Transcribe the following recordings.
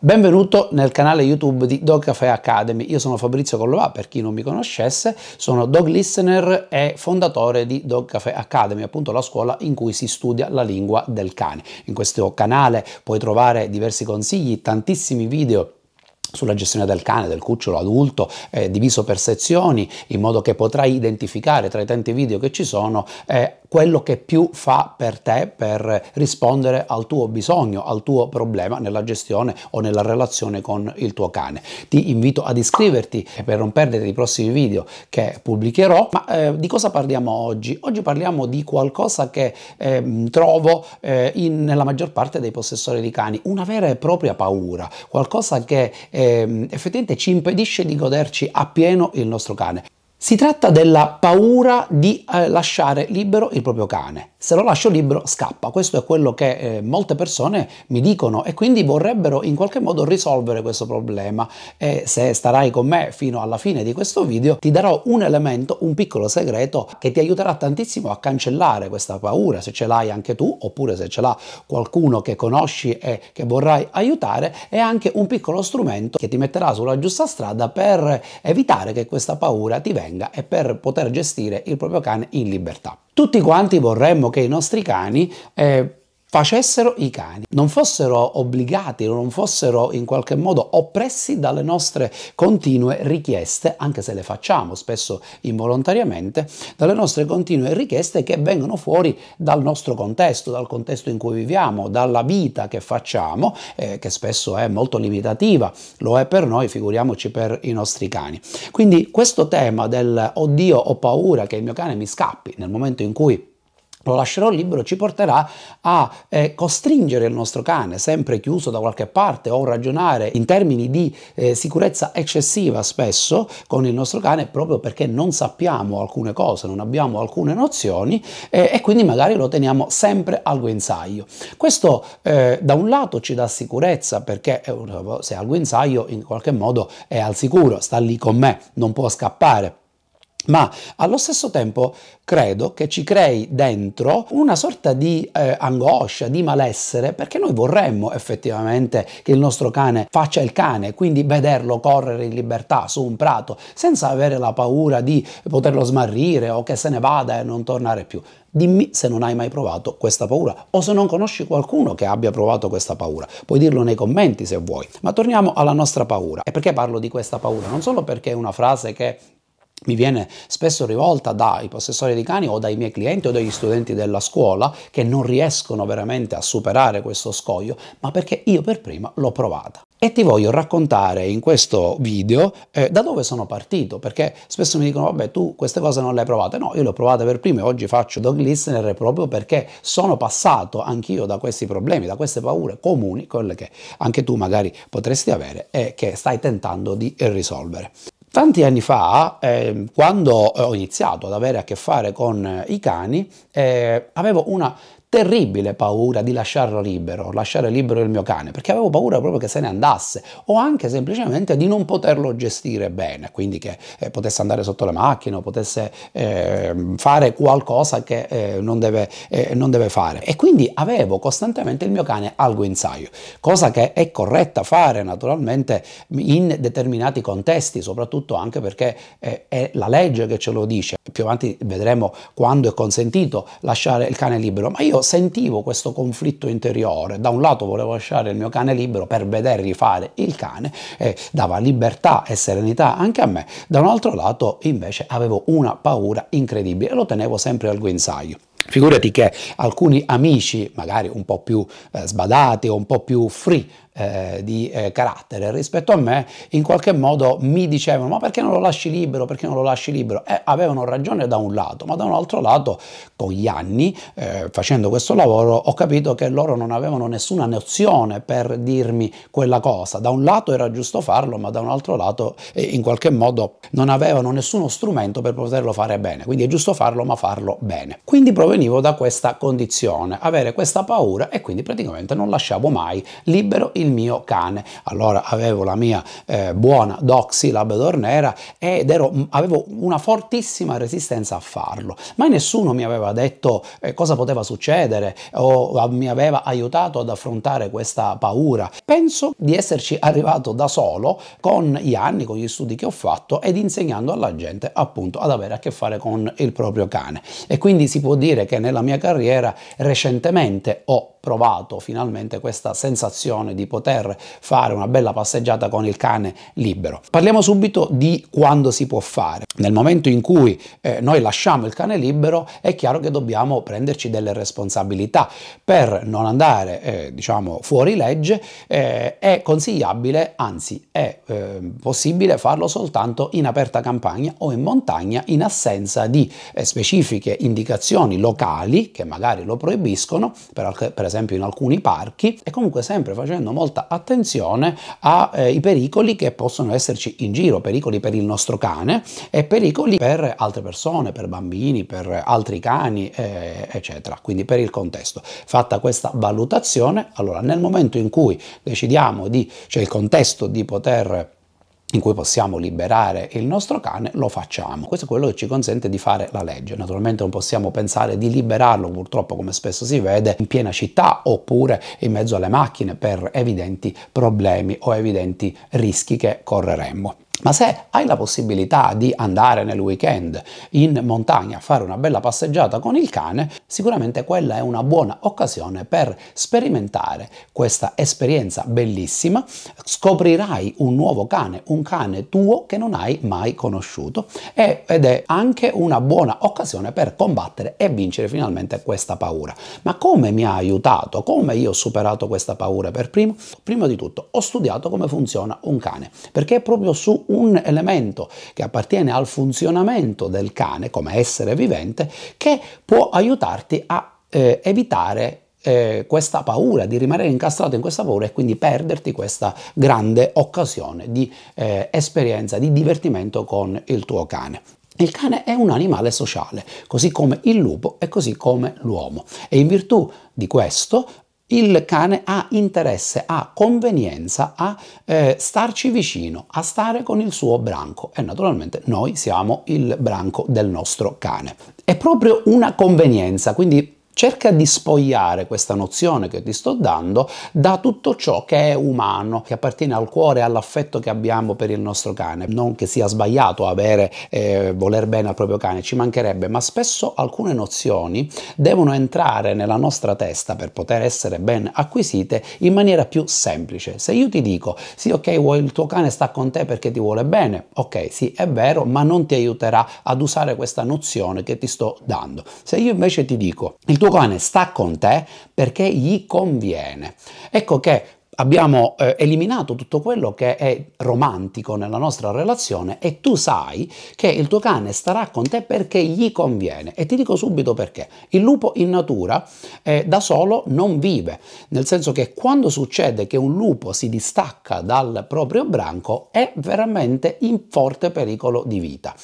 Benvenuto nel canale YouTube di Dog Cafe Academy, io sono Fabrizio Collovà, per chi non mi conoscesse, sono dog listener e fondatore di Dog Cafe Academy, appunto la scuola in cui si studia la lingua del cane. In questo canale puoi trovare diversi consigli, tantissimi video sulla gestione del cane, del cucciolo adulto, eh, diviso per sezioni, in modo che potrai identificare tra i tanti video che ci sono eh, quello che più fa per te per rispondere al tuo bisogno, al tuo problema nella gestione o nella relazione con il tuo cane. Ti invito ad iscriverti per non perdere i prossimi video che pubblicherò. Ma eh, di cosa parliamo oggi? Oggi parliamo di qualcosa che eh, trovo eh, in, nella maggior parte dei possessori di cani, una vera e propria paura, qualcosa che ehm, effettivamente ci impedisce di goderci appieno il nostro cane. Si tratta della paura di eh, lasciare libero il proprio cane se lo lascio libero scappa. Questo è quello che eh, molte persone mi dicono e quindi vorrebbero in qualche modo risolvere questo problema e se starai con me fino alla fine di questo video ti darò un elemento, un piccolo segreto che ti aiuterà tantissimo a cancellare questa paura se ce l'hai anche tu oppure se ce l'ha qualcuno che conosci e che vorrai aiutare è anche un piccolo strumento che ti metterà sulla giusta strada per evitare che questa paura ti venga e per poter gestire il proprio cane in libertà. Tutti quanti vorremmo che i nostri cani eh, facessero i cani, non fossero obbligati non fossero in qualche modo oppressi dalle nostre continue richieste, anche se le facciamo spesso involontariamente, dalle nostre continue richieste che vengono fuori dal nostro contesto, dal contesto in cui viviamo, dalla vita che facciamo, eh, che spesso è molto limitativa, lo è per noi, figuriamoci per i nostri cani. Quindi questo tema del oddio ho paura che il mio cane mi scappi nel momento in cui lo lascerò libero ci porterà a eh, costringere il nostro cane sempre chiuso da qualche parte o ragionare in termini di eh, sicurezza eccessiva spesso con il nostro cane proprio perché non sappiamo alcune cose, non abbiamo alcune nozioni eh, e quindi magari lo teniamo sempre al guinzaglio. Questo eh, da un lato ci dà sicurezza perché eh, se è al guinzaglio in qualche modo è al sicuro, sta lì con me, non può scappare ma allo stesso tempo credo che ci crei dentro una sorta di eh, angoscia, di malessere, perché noi vorremmo effettivamente che il nostro cane faccia il cane, quindi vederlo correre in libertà su un prato, senza avere la paura di poterlo smarrire o che se ne vada e non tornare più. Dimmi se non hai mai provato questa paura o se non conosci qualcuno che abbia provato questa paura. Puoi dirlo nei commenti se vuoi. Ma torniamo alla nostra paura. E perché parlo di questa paura? Non solo perché è una frase che mi viene spesso rivolta dai possessori di cani o dai miei clienti o dagli studenti della scuola che non riescono veramente a superare questo scoglio, ma perché io per prima l'ho provata. E ti voglio raccontare in questo video eh, da dove sono partito, perché spesso mi dicono, vabbè, tu queste cose non le hai provate. No, io le ho provate per prima e oggi faccio dog listener proprio perché sono passato anch'io da questi problemi, da queste paure comuni, quelle che anche tu magari potresti avere e che stai tentando di risolvere. Tanti anni fa, eh, quando ho iniziato ad avere a che fare con eh, i cani, eh, avevo una terribile paura di lasciarlo libero, lasciare libero il mio cane, perché avevo paura proprio che se ne andasse o anche semplicemente di non poterlo gestire bene, quindi che eh, potesse andare sotto la macchina o potesse eh, fare qualcosa che eh, non, deve, eh, non, deve, fare. E quindi avevo costantemente il mio cane al guinzaio, cosa che è corretta fare naturalmente in determinati contesti, soprattutto anche perché eh, è la legge che ce lo dice. Più avanti vedremo quando è consentito lasciare il cane libero, ma io sentivo questo conflitto interiore, da un lato volevo lasciare il mio cane libero per vedergli fare il cane e dava libertà e serenità anche a me, da un altro lato invece avevo una paura incredibile e lo tenevo sempre al guinzaglio. Figurati che alcuni amici, magari un po' più eh, sbadati o un po' più free eh, di eh, carattere rispetto a me, in qualche modo mi dicevano ma perché non lo lasci libero, perché non lo lasci libero? E eh, avevano ragione da un lato, ma da un altro lato con gli anni eh, facendo questo lavoro ho capito che loro non avevano nessuna nozione per dirmi quella cosa. Da un lato era giusto farlo, ma da un altro lato eh, in qualche modo non avevano nessuno strumento per poterlo fare bene. Quindi è giusto farlo, ma farlo bene. Quindi provenivo da questa condizione, avere questa paura e quindi praticamente non lasciavo mai libero il il mio cane. Allora avevo la mia eh, buona Doxy Labrador nera ed ero, avevo una fortissima resistenza a farlo, Ma nessuno mi aveva detto eh, cosa poteva succedere o mi aveva aiutato ad affrontare questa paura. Penso di esserci arrivato da solo con gli anni, con gli studi che ho fatto ed insegnando alla gente appunto ad avere a che fare con il proprio cane. E quindi si può dire che nella mia carriera recentemente ho provato finalmente questa sensazione di poter poter fare una bella passeggiata con il cane libero. Parliamo subito di quando si può fare. Nel momento in cui eh, noi lasciamo il cane libero è chiaro che dobbiamo prenderci delle responsabilità per non andare eh, diciamo fuori legge eh, è consigliabile anzi è ehm, possibile farlo soltanto in aperta campagna o in montagna in assenza di eh, specifiche indicazioni locali che magari lo proibiscono per, per esempio in alcuni parchi e comunque sempre facendo molto molta attenzione ai eh, pericoli che possono esserci in giro, pericoli per il nostro cane e pericoli per altre persone, per bambini, per altri cani, eh, eccetera, quindi per il contesto. Fatta questa valutazione, allora nel momento in cui decidiamo di, cioè il contesto di poter in cui possiamo liberare il nostro cane, lo facciamo. Questo è quello che ci consente di fare la legge. Naturalmente non possiamo pensare di liberarlo, purtroppo come spesso si vede, in piena città oppure in mezzo alle macchine per evidenti problemi o evidenti rischi che correremmo. Ma se hai la possibilità di andare nel weekend in montagna a fare una bella passeggiata con il cane, sicuramente quella è una buona occasione per sperimentare questa esperienza bellissima. Scoprirai un nuovo cane, un cane tuo che non hai mai conosciuto ed è anche una buona occasione per combattere e vincere finalmente questa paura. Ma come mi ha aiutato? Come io ho superato questa paura per primo? Prima di tutto ho studiato come funziona un cane, perché è proprio su un elemento che appartiene al funzionamento del cane come essere vivente che può aiutarti a eh, evitare eh, questa paura di rimanere incastrato in questa paura e quindi perderti questa grande occasione di eh, esperienza, di divertimento con il tuo cane. Il cane è un animale sociale, così come il lupo e così come l'uomo. E in virtù di questo il cane ha interesse, ha convenienza a eh, starci vicino, a stare con il suo branco e naturalmente noi siamo il branco del nostro cane. È proprio una convenienza, quindi cerca di spogliare questa nozione che ti sto dando da tutto ciò che è umano, che appartiene al cuore e all'affetto che abbiamo per il nostro cane. Non che sia sbagliato avere, eh, voler bene al proprio cane, ci mancherebbe, ma spesso alcune nozioni devono entrare nella nostra testa per poter essere ben acquisite in maniera più semplice. Se io ti dico, sì ok, il tuo cane sta con te perché ti vuole bene, ok, sì è vero, ma non ti aiuterà ad usare questa nozione che ti sto dando. Se io invece ti dico, il tuo tuo cane sta con te perché gli conviene. Ecco che abbiamo eh, eliminato tutto quello che è romantico nella nostra relazione e tu sai che il tuo cane starà con te perché gli conviene e ti dico subito perché. Il lupo in natura eh, da solo non vive, nel senso che quando succede che un lupo si distacca dal proprio branco è veramente in forte pericolo di vita.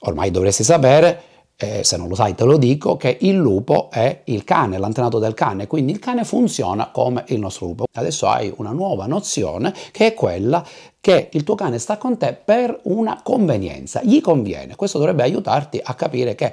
Ormai dovresti sapere eh, se non lo sai te lo dico, che il lupo è il cane, l'antenato del cane, quindi il cane funziona come il nostro lupo. Adesso hai una nuova nozione che è quella che il tuo cane sta con te per una convenienza, gli conviene. Questo dovrebbe aiutarti a capire che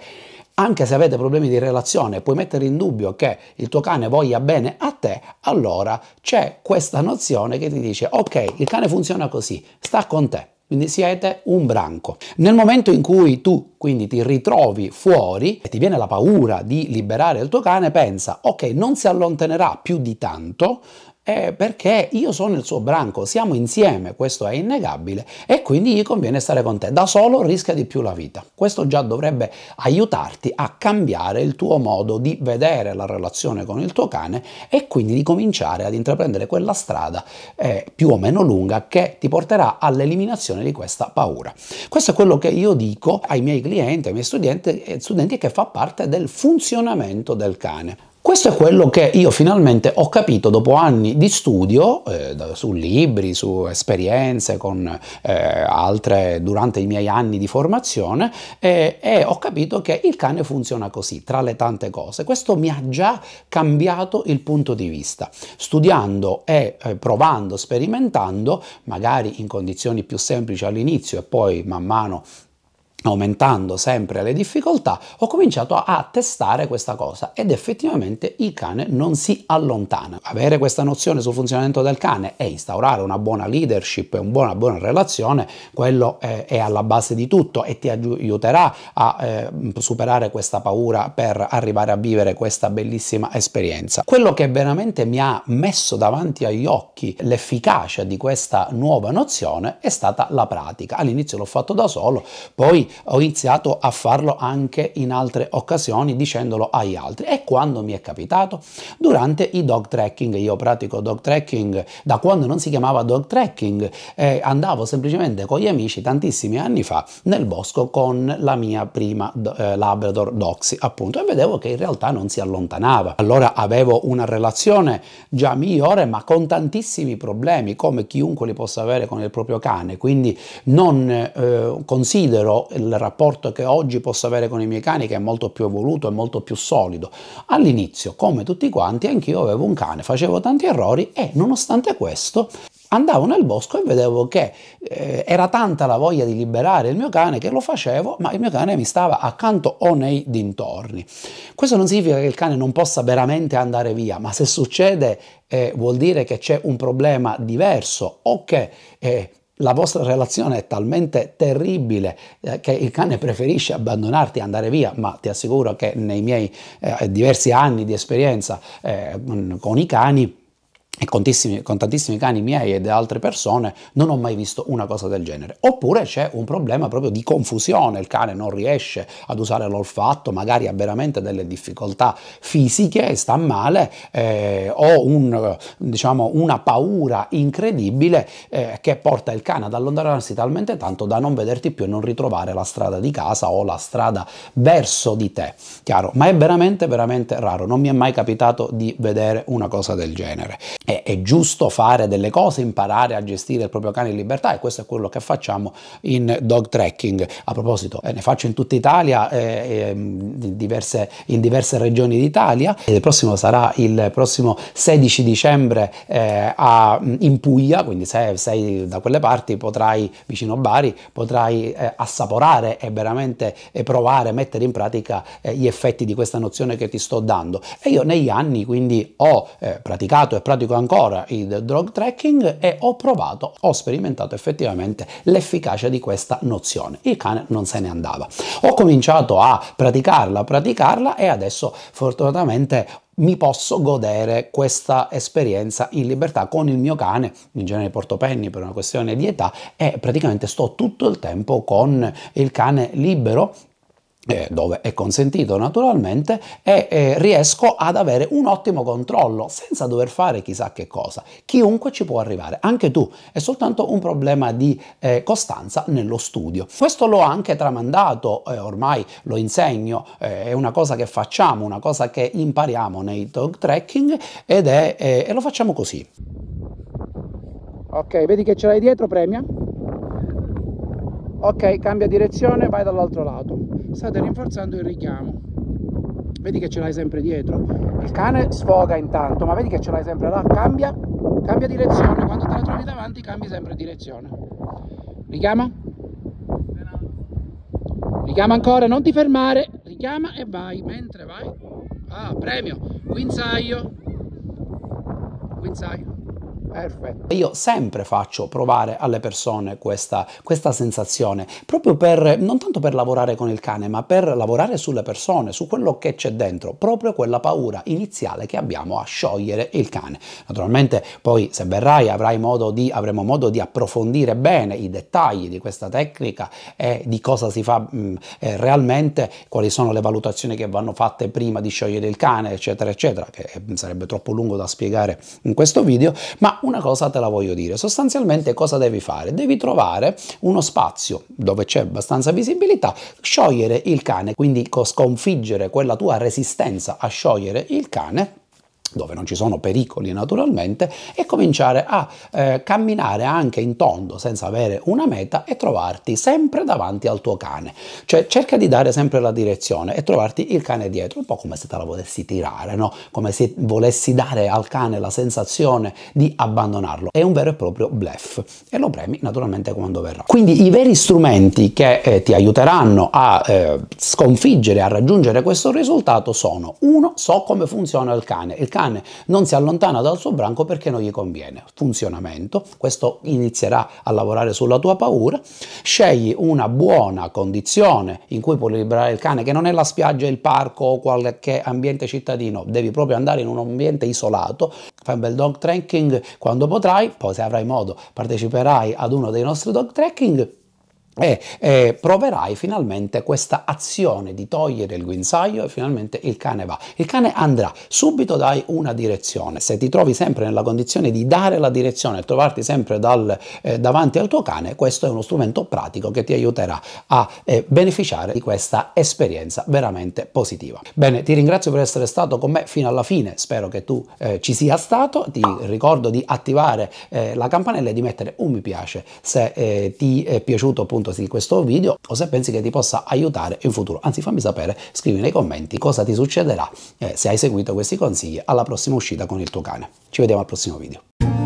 anche se avete problemi di relazione, puoi mettere in dubbio che il tuo cane voglia bene a te, allora c'è questa nozione che ti dice ok, il cane funziona così, sta con te quindi siete un branco. Nel momento in cui tu quindi ti ritrovi fuori e ti viene la paura di liberare il tuo cane, pensa, ok, non si allontanerà più di tanto, eh, perché io sono il suo branco, siamo insieme, questo è innegabile, e quindi gli conviene stare con te. Da solo rischia di più la vita. Questo già dovrebbe aiutarti a cambiare il tuo modo di vedere la relazione con il tuo cane e quindi di cominciare ad intraprendere quella strada eh, più o meno lunga che ti porterà all'eliminazione di questa paura. Questo è quello che io dico ai miei clienti, ai miei studenti, eh, studenti che fa parte del funzionamento del cane. Questo è quello che io finalmente ho capito dopo anni di studio eh, su libri, su esperienze con eh, altre durante i miei anni di formazione eh, e ho capito che il cane funziona così, tra le tante cose. Questo mi ha già cambiato il punto di vista. Studiando e eh, provando, sperimentando, magari in condizioni più semplici all'inizio e poi man mano aumentando sempre le difficoltà, ho cominciato a testare questa cosa ed effettivamente il cane non si allontana. Avere questa nozione sul funzionamento del cane e instaurare una buona leadership e una buona, buona relazione, quello è, è, alla base di tutto e ti aiuterà a eh, superare questa paura per arrivare a vivere questa bellissima esperienza. Quello che veramente mi ha messo davanti agli occhi l'efficacia di questa nuova nozione è stata la pratica. All'inizio l'ho fatto da solo, poi ho iniziato a farlo anche in altre occasioni dicendolo agli altri. E quando mi è capitato? Durante i dog trekking, io pratico dog trekking da quando non si chiamava dog trekking, eh, andavo semplicemente con gli amici tantissimi anni fa nel bosco con la mia prima eh, Labrador Doxy, appunto, e vedevo che in realtà non si allontanava. Allora avevo una relazione già migliore, ma con tantissimi problemi, come chiunque li possa avere con il proprio cane, quindi non eh, considero il rapporto che oggi posso avere con i miei cani che è molto più evoluto, e molto più solido. All'inizio, come tutti quanti, anch'io avevo un cane, facevo tanti errori e nonostante questo andavo nel bosco e vedevo che eh, era tanta la voglia di liberare il mio cane che lo facevo, ma il mio cane mi stava accanto o nei dintorni. Questo non significa che il cane non possa veramente andare via, ma se succede eh, vuol dire che c'è un problema diverso o che eh, la vostra relazione è talmente terribile eh, che il cane preferisce abbandonarti e andare via, ma ti assicuro che nei miei eh, diversi anni di esperienza eh, con i cani e con tantissimi, con tantissimi cani miei e di altre persone non ho mai visto una cosa del genere. Oppure c'è un problema proprio di confusione, il cane non riesce ad usare l'olfatto, magari ha veramente delle difficoltà fisiche, sta male eh, o un, diciamo, una paura incredibile eh, che porta il cane ad allontanarsi talmente tanto da non vederti più e non ritrovare la strada di casa o la strada verso di te. Chiaro, ma è veramente veramente raro, non mi è mai capitato di vedere una cosa del genere. È, è, giusto fare delle cose, imparare a gestire il proprio cane in libertà e questo è quello che facciamo in dog trekking. A proposito, eh, ne faccio in tutta Italia, eh, eh, in, diverse, in, diverse, regioni d'Italia ed il prossimo sarà il prossimo 16 dicembre eh, a, in Puglia, quindi se sei da quelle parti potrai, vicino a Bari, potrai eh, assaporare e veramente eh, provare, mettere in pratica gli effetti di questa nozione che ti sto dando. E io negli anni quindi ho praticato e pratico ancora il drug tracking e ho provato, ho sperimentato effettivamente l'efficacia di questa nozione. Il cane non se ne andava. Ho cominciato a praticarla, a praticarla e adesso fortunatamente mi posso godere questa esperienza in libertà con il mio cane, in genere porto penny per una questione di età, e praticamente sto tutto il tempo con il cane libero eh, dove è consentito naturalmente, e eh, riesco ad avere un ottimo controllo senza dover fare chissà che cosa. Chiunque ci può arrivare, anche tu, è soltanto un problema di eh, costanza nello studio. Questo l'ho anche tramandato, eh, ormai lo insegno, eh, è una cosa che facciamo, una cosa che impariamo nei dog tracking ed è, eh, e lo facciamo così. Ok, vedi che ce l'hai dietro, premia. Ok, cambia direzione, vai dall'altro lato state rinforzando il richiamo vedi che ce l'hai sempre dietro il cane sfoga intanto ma vedi che ce l'hai sempre là cambia cambia direzione quando te la trovi davanti cambi sempre direzione richiama richiama ancora non ti fermare richiama e vai mentre vai ah premio guinzaglio guinzaglio Perfetto. Io sempre faccio provare alle persone questa, questa sensazione, proprio per, non tanto per lavorare con il cane, ma per lavorare sulle persone, su quello che c'è dentro, proprio quella paura iniziale che abbiamo a sciogliere il cane. Naturalmente poi se verrai avrai modo di, avremo modo di approfondire bene i dettagli di questa tecnica e di cosa si fa mh, mm, realmente, quali sono le valutazioni che vanno fatte prima di sciogliere il cane, eccetera, eccetera, che eh, sarebbe troppo lungo da spiegare in questo video, ma una cosa te la voglio dire, sostanzialmente cosa devi fare? Devi trovare uno spazio dove c'è abbastanza visibilità, sciogliere il cane, quindi sconfiggere quella tua resistenza a sciogliere il cane dove non ci sono pericoli naturalmente, e cominciare a eh, camminare anche in tondo senza avere una meta e trovarti sempre davanti al tuo cane. Cioè cerca di dare sempre la direzione e trovarti il cane dietro, un po' come se te la volessi tirare, no? come se volessi dare al cane la sensazione di abbandonarlo. È un vero e proprio bluff e lo premi naturalmente quando verrà. Quindi i veri strumenti che eh, ti aiuteranno a eh, sconfiggere, a raggiungere questo risultato sono uno, so come funziona il cane. Il cane non si allontana dal suo branco perché non gli conviene. Funzionamento, questo inizierà a lavorare sulla tua paura, scegli una buona condizione in cui puoi liberare il cane, che non è la spiaggia, il parco o qualche ambiente cittadino, devi proprio andare in un ambiente isolato, fai un bel dog trekking quando potrai, poi se avrai modo parteciperai ad uno dei nostri dog trekking e eh, proverai finalmente questa azione di togliere il guinzaglio e finalmente il cane va. Il cane andrà, subito dai una direzione. Se ti trovi sempre nella condizione di dare la direzione e trovarti sempre dal, eh, davanti al tuo cane, questo è uno strumento pratico che ti aiuterà a eh, beneficiare di questa esperienza veramente positiva. Bene, ti ringrazio per essere stato con me fino alla fine, spero che tu eh, ci sia stato, ti ricordo di attivare eh, la campanella e di mettere un mi piace se eh, ti è piaciuto appunto contenuto di questo video o se pensi che ti possa aiutare in futuro. Anzi fammi sapere, scrivi nei commenti cosa ti succederà eh, se hai seguito questi consigli alla prossima uscita con il tuo cane. Ci vediamo al prossimo video.